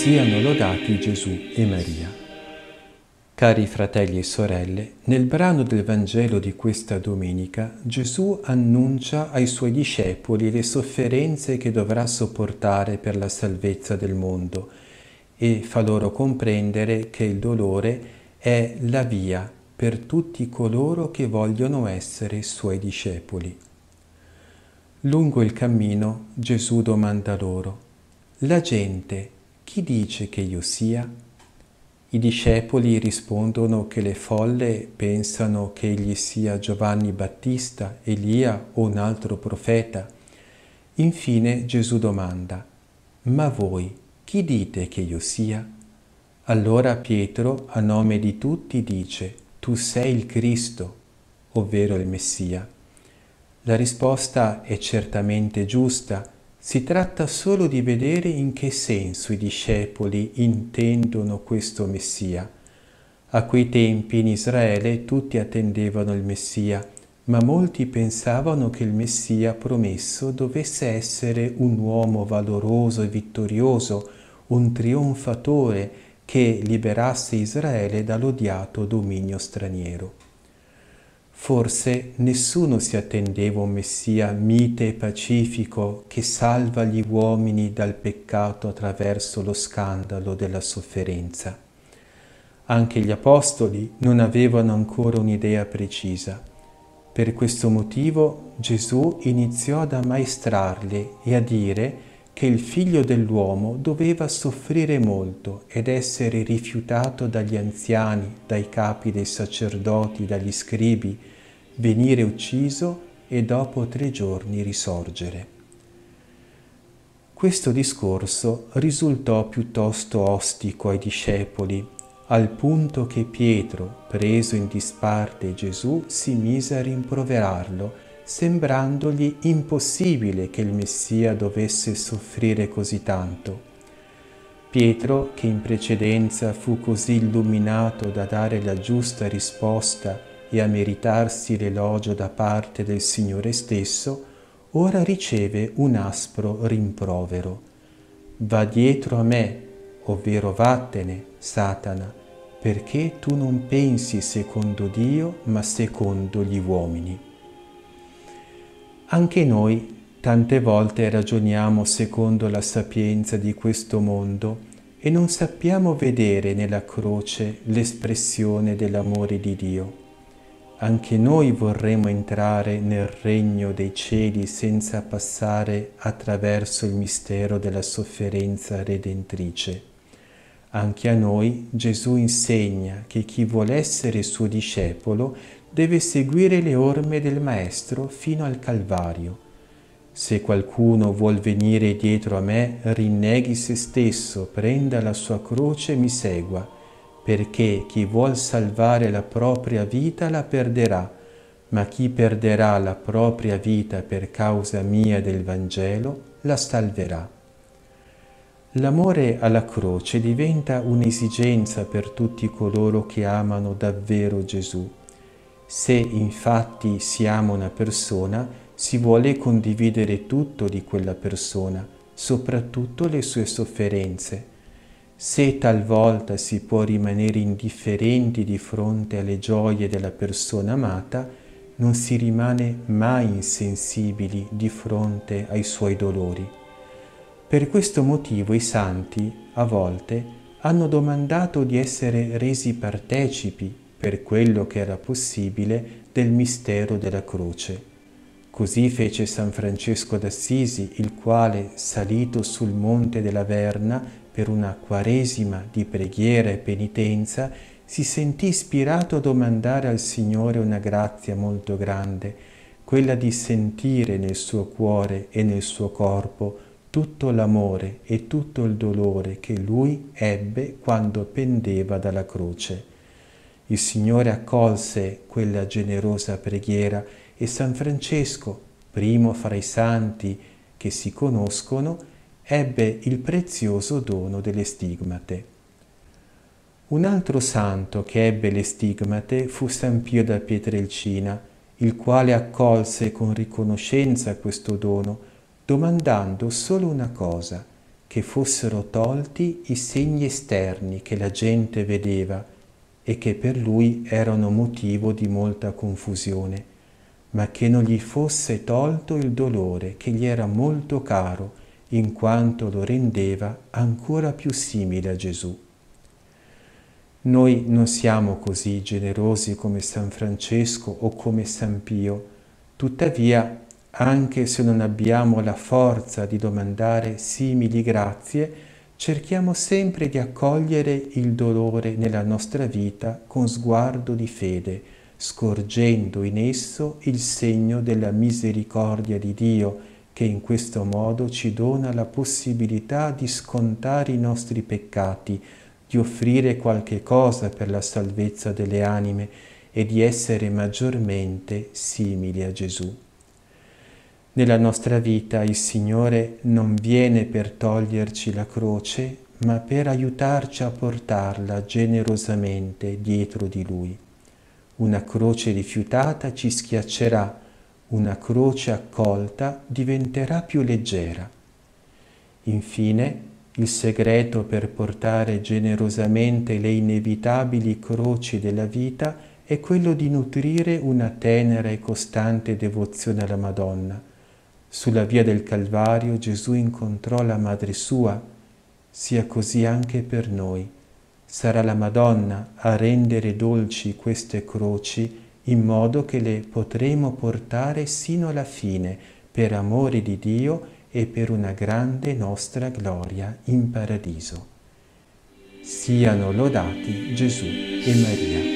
Siano lodati Gesù e Maria. Cari fratelli e sorelle, nel brano del Vangelo di questa domenica Gesù annuncia ai suoi discepoli le sofferenze che dovrà sopportare per la salvezza del mondo e fa loro comprendere che il dolore è la via per tutti coloro che vogliono essere suoi discepoli. Lungo il cammino Gesù domanda loro, la gente chi dice che io sia? I discepoli rispondono che le folle pensano che egli sia Giovanni Battista, Elia o un altro profeta. Infine Gesù domanda, ma voi chi dite che io sia? Allora Pietro, a nome di tutti, dice, tu sei il Cristo, ovvero il Messia. La risposta è certamente giusta, si tratta solo di vedere in che senso i discepoli intendono questo Messia. A quei tempi in Israele tutti attendevano il Messia, ma molti pensavano che il Messia promesso dovesse essere un uomo valoroso e vittorioso, un trionfatore che liberasse Israele dall'odiato dominio straniero. Forse nessuno si attendeva un Messia mite e pacifico che salva gli uomini dal peccato attraverso lo scandalo della sofferenza. Anche gli apostoli non avevano ancora un'idea precisa. Per questo motivo Gesù iniziò ad ammaestrarli e a dire che il figlio dell'uomo doveva soffrire molto ed essere rifiutato dagli anziani, dai capi dei sacerdoti, dagli scribi, venire ucciso e dopo tre giorni risorgere. Questo discorso risultò piuttosto ostico ai discepoli, al punto che Pietro, preso in disparte Gesù, si mise a rimproverarlo, sembrandogli impossibile che il Messia dovesse soffrire così tanto. Pietro, che in precedenza fu così illuminato da dare la giusta risposta e a meritarsi l'elogio da parte del Signore stesso, ora riceve un aspro rimprovero. Va dietro a me, ovvero vattene, Satana, perché tu non pensi secondo Dio, ma secondo gli uomini. Anche noi tante volte ragioniamo secondo la sapienza di questo mondo e non sappiamo vedere nella croce l'espressione dell'amore di Dio anche noi vorremmo entrare nel regno dei cieli senza passare attraverso il mistero della sofferenza redentrice. Anche a noi Gesù insegna che chi vuole essere suo discepolo deve seguire le orme del Maestro fino al Calvario. Se qualcuno vuol venire dietro a me, rinneghi se stesso, prenda la sua croce e mi segua perché chi vuol salvare la propria vita la perderà, ma chi perderà la propria vita per causa mia del Vangelo la salverà. L'amore alla croce diventa un'esigenza per tutti coloro che amano davvero Gesù. Se infatti si ama una persona, si vuole condividere tutto di quella persona, soprattutto le sue sofferenze. Se talvolta si può rimanere indifferenti di fronte alle gioie della persona amata, non si rimane mai insensibili di fronte ai suoi dolori. Per questo motivo i santi, a volte, hanno domandato di essere resi partecipi, per quello che era possibile, del mistero della croce. Così fece San Francesco d'Assisi, il quale, salito sul monte della Verna, per una quaresima di preghiera e penitenza, si sentì ispirato a domandare al Signore una grazia molto grande, quella di sentire nel suo cuore e nel suo corpo tutto l'amore e tutto il dolore che lui ebbe quando pendeva dalla croce. Il Signore accolse quella generosa preghiera e San Francesco, primo fra i santi che si conoscono, ebbe il prezioso dono delle stigmate. Un altro santo che ebbe le stigmate fu San Pio da Pietrelcina, il quale accolse con riconoscenza questo dono, domandando solo una cosa, che fossero tolti i segni esterni che la gente vedeva e che per lui erano motivo di molta confusione, ma che non gli fosse tolto il dolore che gli era molto caro, in quanto lo rendeva ancora più simile a Gesù. Noi non siamo così generosi come San Francesco o come San Pio, tuttavia, anche se non abbiamo la forza di domandare simili grazie, cerchiamo sempre di accogliere il dolore nella nostra vita con sguardo di fede, scorgendo in esso il segno della misericordia di Dio, che in questo modo ci dona la possibilità di scontare i nostri peccati, di offrire qualche cosa per la salvezza delle anime e di essere maggiormente simili a Gesù. Nella nostra vita il Signore non viene per toglierci la croce, ma per aiutarci a portarla generosamente dietro di Lui. Una croce rifiutata ci schiaccerà una croce accolta diventerà più leggera. Infine, il segreto per portare generosamente le inevitabili croci della vita è quello di nutrire una tenera e costante devozione alla Madonna. Sulla via del Calvario Gesù incontrò la Madre sua, sia così anche per noi. Sarà la Madonna a rendere dolci queste croci in modo che le potremo portare sino alla fine, per amore di Dio e per una grande nostra gloria in paradiso. Siano lodati Gesù e Maria.